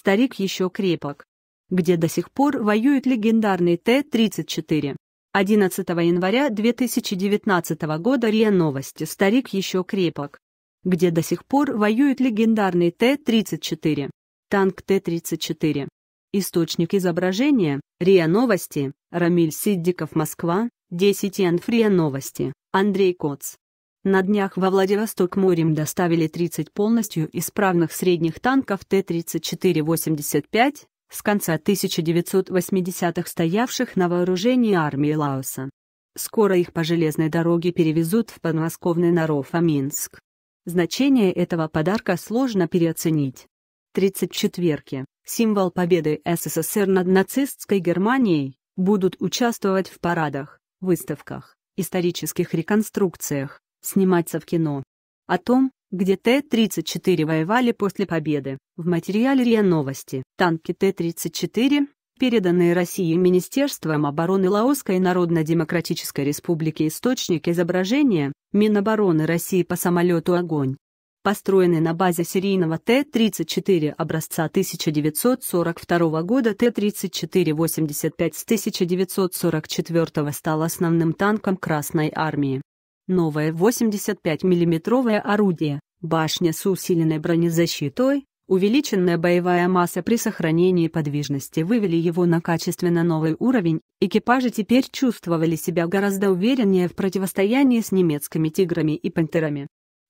старик еще крепок, где до сих пор воюет легендарный Т-34. 11 января 2019 года РИА Новости «Старик еще крепок», где до сих пор воюет легендарный Т-34. Танк Т-34. Источник изображения РИА Новости, Рамиль Сиддиков, Москва, 10 Янфрия Новости, Андрей Коц. На днях во Владивосток морем доставили 30 полностью исправных средних танков Т-34-85 с конца 1980-х стоявших на вооружении армии Лаоса. Скоро их по железной дороге перевезут в подмосковный Наров Аминск. Значение этого подарка сложно переоценить. 34 четверки, символ победы СССР над нацистской Германией, будут участвовать в парадах, выставках, исторических реконструкциях, сниматься в кино. О том, где Т-34 воевали после победы, в материале РИА Новости. Танки Т-34, переданные России Министерством обороны Лаосской Народно-Демократической Республики Источник изображения, Минобороны России по самолету «Огонь». Построенный на базе серийного Т-34 образца 1942 года Т-34-85 с 1944 стал основным танком Красной Армии. Новое 85 миллиметровое орудие, башня с усиленной бронезащитой, увеличенная боевая масса при сохранении подвижности вывели его на качественно новый уровень, экипажи теперь чувствовали себя гораздо увереннее в противостоянии с немецкими «Тиграми» и «Пантерами».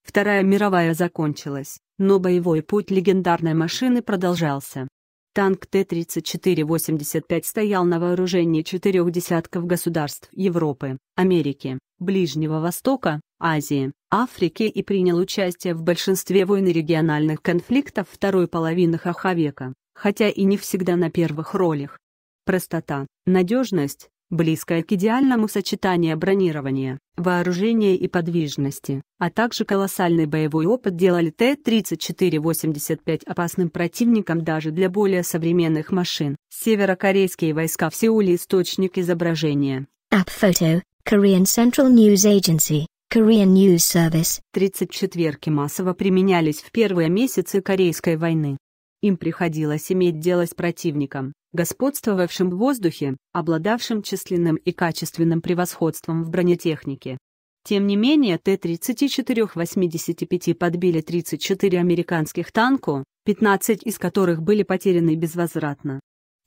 Вторая мировая закончилась, но боевой путь легендарной машины продолжался. Танк Т-34-85 стоял на вооружении четырех десятков государств Европы, Америки, Ближнего Востока, Азии, Африки и принял участие в большинстве войн и региональных конфликтов второй половины Хахавека, хотя и не всегда на первых ролях. Простота, надежность, близкое к идеальному сочетанию бронирования, вооружения и подвижности, а также колоссальный боевой опыт делали Т-34-85 опасным противником даже для более современных машин. Северокорейские войска в Сеуле источник изображения. App photo. Korean Central News Agency, Korean News Service. 34 четверки массово применялись в первые месяцы Корейской войны. Им приходилось иметь дело с противником, господствовавшим в воздухе, обладавшим численным и качественным превосходством в бронетехнике. Тем не менее, Т-34-85 подбили 34 американских танку, 15 из которых были потеряны безвозвратно.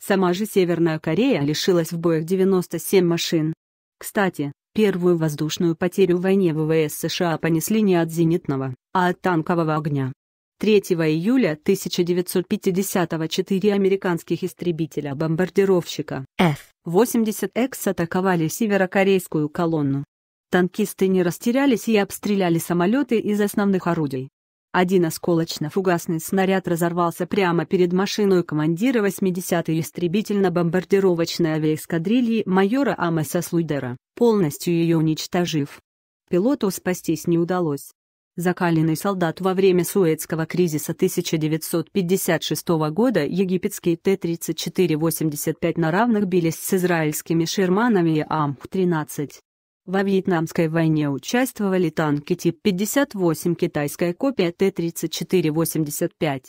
Сама же Северная Корея лишилась в боях 97 машин, кстати, первую воздушную потерю в войне ВВС США понесли не от зенитного, а от танкового огня. 3 июля 1954 американских истребителя-бомбардировщика F-80X атаковали северокорейскую колонну. Танкисты не растерялись и обстреляли самолеты из основных орудий. Один осколочно-фугасный снаряд разорвался прямо перед машиной командира 80-й истребительно-бомбардировочной авиаэскадрильи майора Амеса Слуйдера, полностью ее уничтожив. Пилоту спастись не удалось. Закаленный солдат во время Суэцкого кризиса 1956 года египетские Т-34-85 на равных бились с израильскими «Шерманами» и АМХ-13. Во Вьетнамской войне участвовали танки тип 58 китайская копия Т-34-85.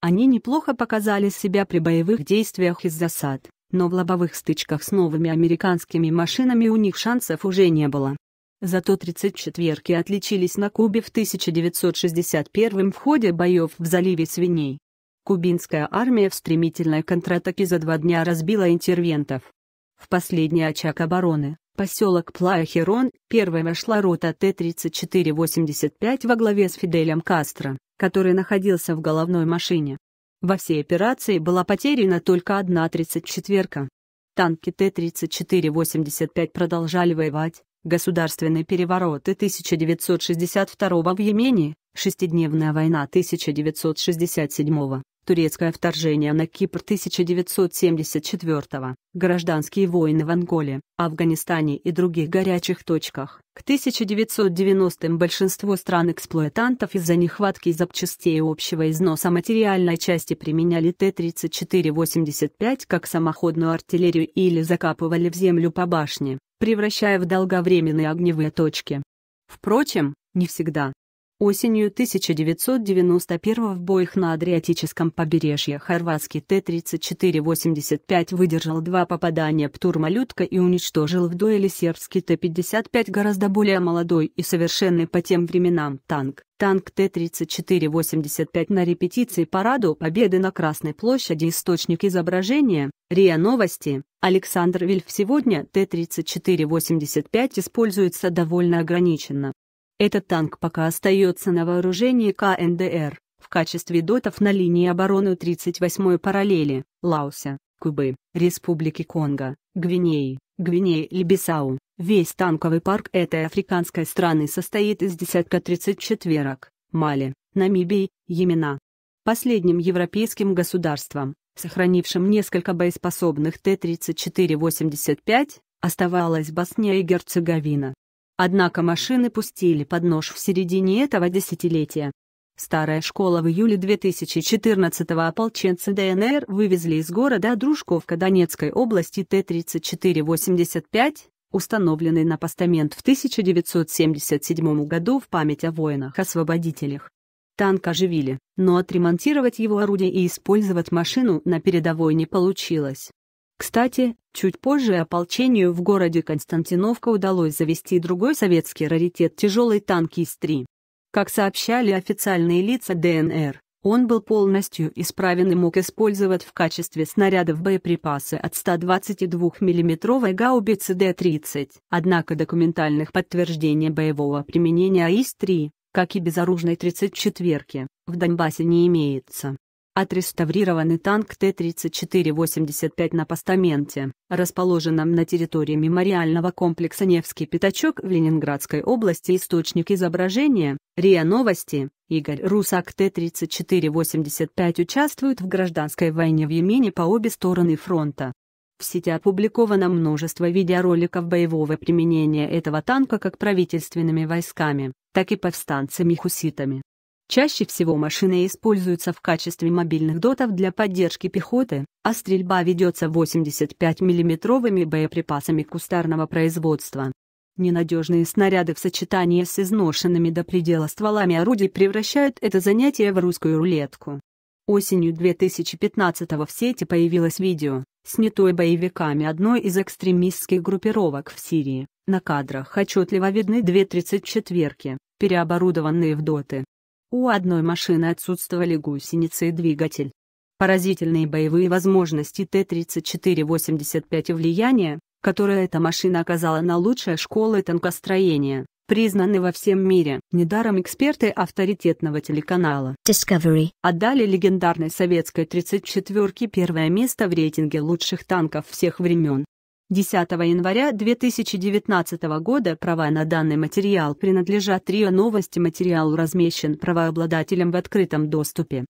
Они неплохо показали себя при боевых действиях из засад, но в лобовых стычках с новыми американскими машинами у них шансов уже не было. Зато 34-ки отличились на Кубе в 1961 в ходе боев в заливе свиней. Кубинская армия в стремительной контратаке за два дня разбила интервентов. В последний очаг обороны, Поселок плая первая вошла рота Т-3485 во главе с Фиделем Кастро, который находился в головной машине. Во всей операции была потеряна только одна 34-ка. Танки Т-3485 продолжали воевать. Государственные перевороты 1962 в Йемене, шестидневная война 1967 Турецкое вторжение на Кипр 1974 гражданские войны в Анголе, Афганистане и других горячих точках. К 1990-м большинство стран-эксплуатантов из-за нехватки запчастей общего износа материальной части применяли Т-34-85 как самоходную артиллерию или закапывали в землю по башне, превращая в долговременные огневые точки. Впрочем, не всегда. Осенью 1991 в боях на Адриатическом побережье хорватский Т-34-85 выдержал два попадания Птур-малютка и уничтожил в дуэли сербский Т-55 гораздо более молодой и совершенный по тем временам танк. Танк Т-34-85 на репетиции параду Победы на Красной площади источник изображения, РИА Новости, Александр Вильф сегодня Т-34-85 используется довольно ограниченно. Этот танк пока остается на вооружении КНДР в качестве дотов на линии обороны 38-й параллели Лаоса, Кубы, Республики Конго, Гвинеи, Гвинеи и Бисау. Весь танковый парк этой африканской страны состоит из десятка 34-ок. Мали, Намибии, Йемена. Последним европейским государством, сохранившим несколько боеспособных Т-34-85, оставалась Босния и Герцеговина. Однако машины пустили под нож в середине этого десятилетия. Старая школа в июле 2014-го ополченцы ДНР вывезли из города Дружковка Донецкой области Т-3485, установленный на постамент в 1977 году в память о воинах-освободителях. Танк оживили, но отремонтировать его орудие и использовать машину на передовой не получилось. Кстати, чуть позже ополчению в городе Константиновка удалось завести другой советский раритет – тяжелый танк ИС-3. Как сообщали официальные лица ДНР, он был полностью исправен и мог использовать в качестве снарядов боеприпасы от 122 миллиметровой гаубицы Д-30. Однако документальных подтверждений боевого применения ИС-3, как и безоружной 34-ки, в Донбассе не имеется отреставрированный танк Т-34-85 на постаменте, расположенном на территории мемориального комплекса «Невский пятачок» в Ленинградской области. Источник изображения – РИА Новости. Игорь Русак Т-34-85 участвует в гражданской войне в Йемене по обе стороны фронта. В сети опубликовано множество видеороликов боевого применения этого танка как правительственными войсками, так и повстанцами-хуситами. Чаще всего машины используются в качестве мобильных дотов для поддержки пехоты, а стрельба ведется 85 миллиметровыми боеприпасами кустарного производства. Ненадежные снаряды в сочетании с изношенными до предела стволами орудий превращают это занятие в русскую рулетку. Осенью 2015-го в сети появилось видео, снятое боевиками одной из экстремистских группировок в Сирии. На кадрах отчетливо видны две тридцать четверки, переоборудованные в доты. У одной машины отсутствовали гусеницы и двигатель. Поразительные боевые возможности Т-34-85 и влияние, которое эта машина оказала на лучшие школы танкостроения, признаны во всем мире. Недаром эксперты авторитетного телеканала Discovery отдали легендарной советской 34-ке первое место в рейтинге лучших танков всех времен. 10 января 2019 года права на данный материал принадлежат Рио Новости. Материал размещен правообладателем в открытом доступе.